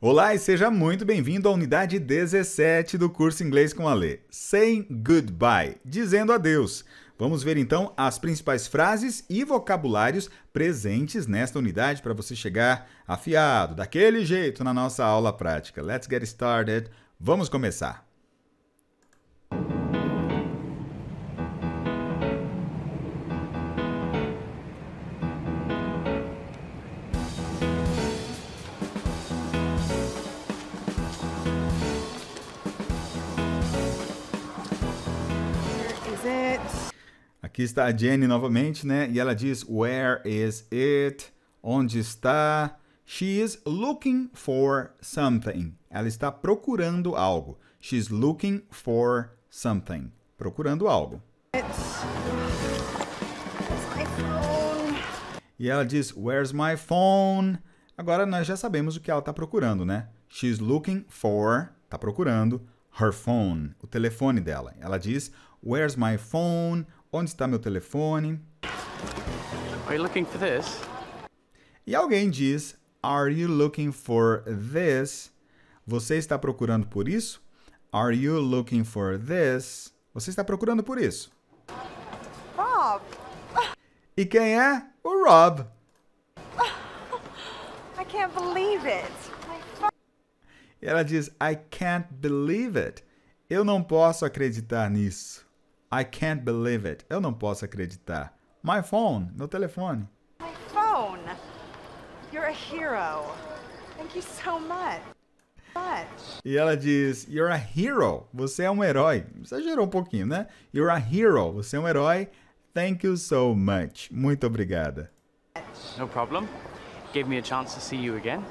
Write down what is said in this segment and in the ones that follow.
Olá e seja muito bem-vindo à unidade 17 do curso Inglês com a Lê, Saying Goodbye, dizendo adeus. Vamos ver então as principais frases e vocabulários presentes nesta unidade para você chegar afiado, daquele jeito, na nossa aula prática. Let's get started. Vamos começar. is it? Aqui está a Jenny novamente, né? E ela diz: Where is it? Onde está? She is looking for something. Ela está procurando algo. She's looking for something. Procurando algo. It's... E ela diz: Where's my phone? Agora nós já sabemos o que ela está procurando, né? She's looking for, está procurando, her phone, o telefone dela. Ela diz: Where's my phone? Onde está meu telefone? Are you looking for this? E alguém diz, Are you looking for this? Você está procurando por isso? Are you looking for this? Você está procurando por isso? Rob. E quem é? O Rob. I can't believe it. E ela diz, I can't believe it. Eu não posso acreditar nisso. I can't believe it. Eu não posso acreditar. My phone, meu telefone. My phone. You're a hero. Thank you so much. much. E ela diz, You're a hero. Você é um herói. Exagerou um pouquinho, né? You're a hero. Você é um herói. Thank you so much. Muito obrigada. No problem. Gave me a chance to see you again.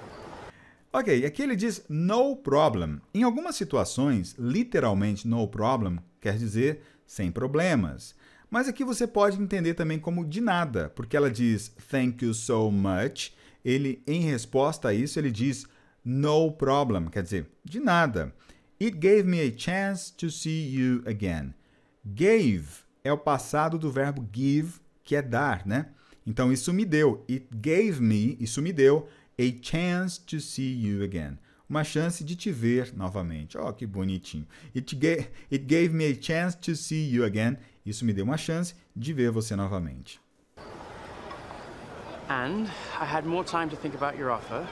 Ok, aqui ele diz no problem. Em algumas situações, literalmente no problem quer dizer sem problemas. Mas aqui você pode entender também como de nada, porque ela diz thank you so much. Ele, em resposta a isso, ele diz no problem, quer dizer, de nada. It gave me a chance to see you again. Gave é o passado do verbo give, que é dar, né? Então, isso me deu. It gave me, isso me deu, a chance to see you again uma chance de te ver novamente. Oh, que bonitinho. It, it gave me a chance to see you again. Isso me deu uma chance de ver você novamente. And I had more time to think about your offer.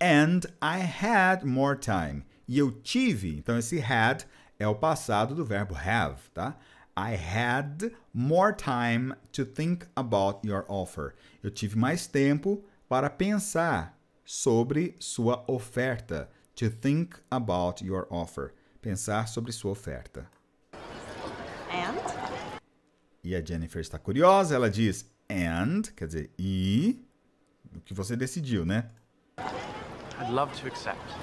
And I had more time. E eu tive, então esse had é o passado do verbo have, tá? I had more time to think about your offer. Eu tive mais tempo para pensar sobre sua oferta. To think about your offer. Pensar sobre sua oferta. And? E a Jennifer está curiosa, ela diz and, quer dizer, e o que você decidiu, né? I'd love to accept.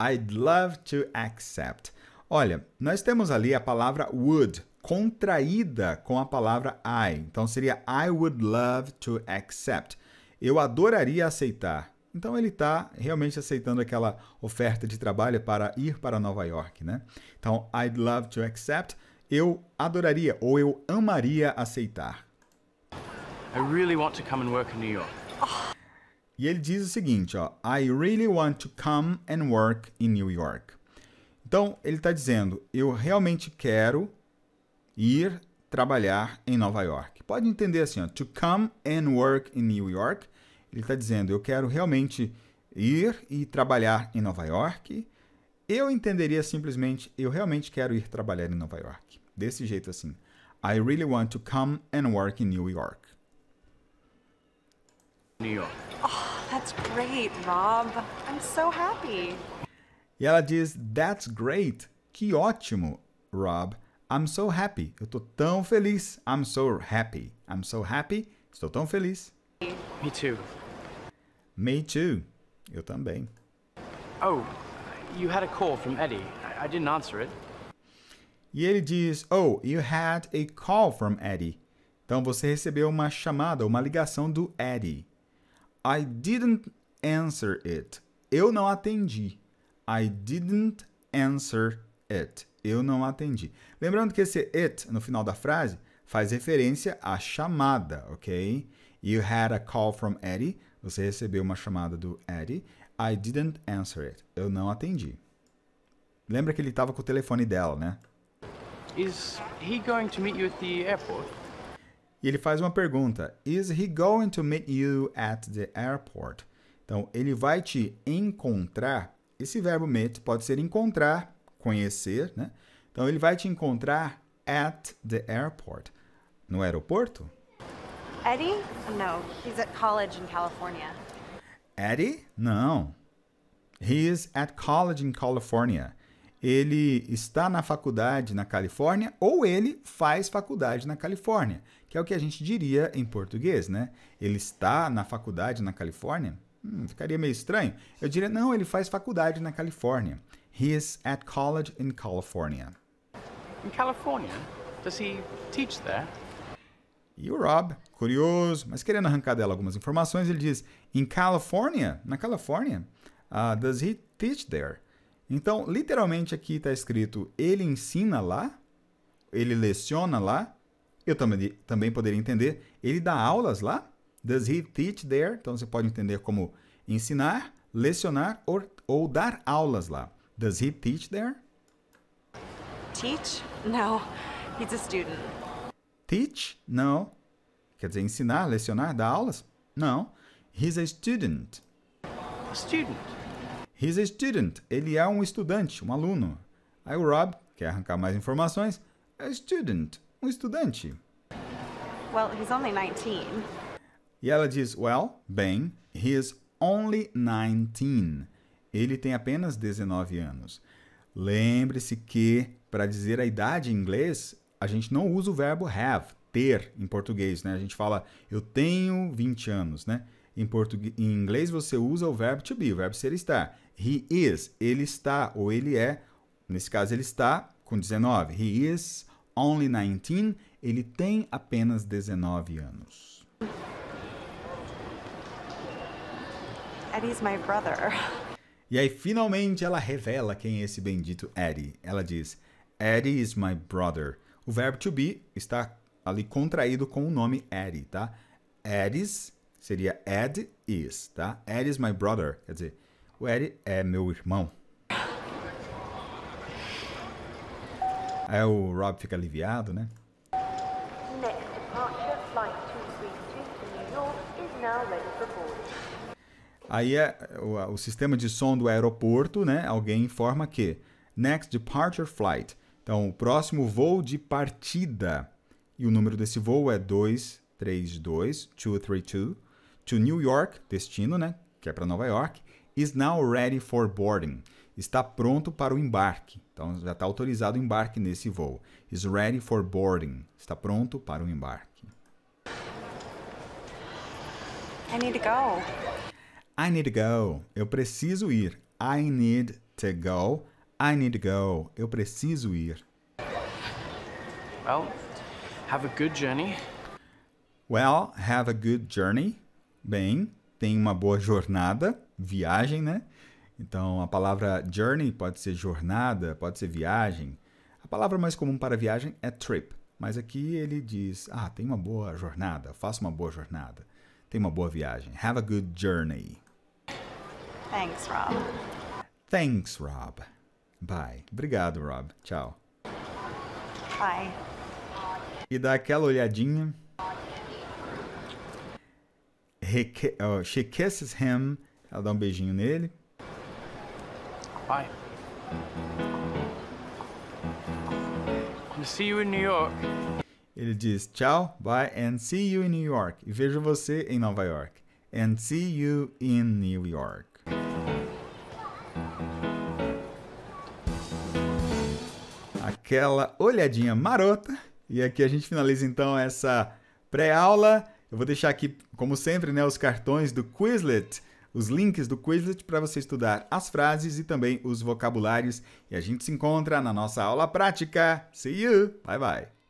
I'd love to accept. Olha, nós temos ali a palavra would contraída com a palavra I. Então seria I would love to accept. Eu adoraria aceitar. Então ele está realmente aceitando aquela oferta de trabalho para ir para Nova York, né? Então, I'd love to accept. Eu adoraria ou eu amaria aceitar. I really want to come and work in New York. E ele diz o seguinte, ó, I really want to come and work in New York. Então ele está dizendo, eu realmente quero ir trabalhar em Nova York. Pode entender assim, ó, to come and work in New York ele está dizendo: eu quero realmente ir e trabalhar em Nova York. Eu entenderia simplesmente: eu realmente quero ir trabalhar em Nova York. Desse jeito assim. I really want to come and work in New York. New York. Oh, that's great, Rob. I'm so happy. E ela diz: That's great. Que ótimo, Rob. I'm so happy. Eu tô tão feliz. I'm so happy. I'm so happy. Estou tão feliz. Me too. Me too. Eu também. Oh, you had a call from Eddie. I didn't answer it. E ele diz, oh, you had a call from Eddie. Então você recebeu uma chamada, uma ligação do Eddie. I didn't answer it. Eu não atendi. I didn't answer it. Eu não atendi. Lembrando que esse it no final da frase faz referência à chamada, ok? You had a call from Eddie você recebeu uma chamada do Eddie. I didn't answer it. Eu não atendi. Lembra que ele estava com o telefone dela, né? Is he going to meet you at the airport? E ele faz uma pergunta. Is he going to meet you at the airport? Então, ele vai te encontrar. Esse verbo meet pode ser encontrar, conhecer, né? Então, ele vai te encontrar at the airport. No aeroporto? Eddie? No, he's at college in California. Eddie? Não. He's at college in California. Ele está na faculdade na Califórnia ou ele faz faculdade na Califórnia, que é o que a gente diria em português, né? Ele está na faculdade na Califórnia? Hum, ficaria meio estranho. Eu diria, não, ele faz faculdade na Califórnia. He is at college in California. In California? Does he teach there? E o Rob, curioso, mas querendo arrancar dela algumas informações, ele diz: "In California, na Califórnia, uh, does he teach there?" Então, literalmente aqui está escrito: ele ensina lá, ele leciona lá. Eu também, também poderia entender: ele dá aulas lá. Does he teach there? Então você pode entender como ensinar, lecionar ou, ou dar aulas lá. Does he teach there? Teach? No, he's a student. Teach? Não. Quer dizer, ensinar, lecionar, dar aulas? Não. He's a student. A student. He's a student. Ele é um estudante, um aluno. Aí o Rob quer arrancar mais informações. A é student. Um estudante. Well, he's only 19. E ela diz, well, bem, he's only 19. Ele tem apenas 19 anos. Lembre-se que, para dizer a idade em inglês, a gente não usa o verbo have, ter, em português, né? A gente fala eu tenho 20 anos, né? Em, português, em inglês você usa o verbo to be, o verbo ser estar. He is, ele está ou ele é. Nesse caso ele está com 19. He is only 19. Ele tem apenas 19 anos. Eddie's my brother. E aí finalmente ela revela quem é esse bendito Eddie. Ela diz: Eddie is my brother. O verbo to be está ali contraído com o nome Eddie, tá? Eddie's seria Ed is, tá? Ed is my brother, quer dizer, o Ed é meu irmão. Aí o Rob fica aliviado, né? Aí é, o, o sistema de som do aeroporto, né? Alguém informa que Next Departure Flight então, o próximo voo de partida. E o número desse voo é 232, 232, to New York, destino, né? Que é para Nova York. Is now ready for boarding. Está pronto para o embarque. Então, já está autorizado o embarque nesse voo. Is ready for boarding. Está pronto para o embarque. I need to go. I need to go. Eu preciso ir. I need to go. I need to go. Eu preciso ir. Well, have a good journey. Well, have a good journey. Bem, tem uma boa jornada, viagem, né? Então, a palavra journey pode ser jornada, pode ser viagem. A palavra mais comum para viagem é trip, mas aqui ele diz: ah, tem uma boa jornada, faça uma boa jornada, tem uma boa viagem. Have a good journey. Thanks, Rob. Thanks, Rob. Bye. Obrigado, Rob. Tchau. Bye. E dá aquela olhadinha. He, she kisses him. Ela dá um beijinho nele. Bye. And see you in New York. Ele diz tchau, bye and see you in New York. E vejo você em Nova York. And see you in New York. aquela olhadinha marota. E aqui a gente finaliza então essa pré-aula. Eu vou deixar aqui, como sempre, né, os cartões do Quizlet, os links do Quizlet para você estudar as frases e também os vocabulários. E a gente se encontra na nossa aula prática. See you! Bye bye!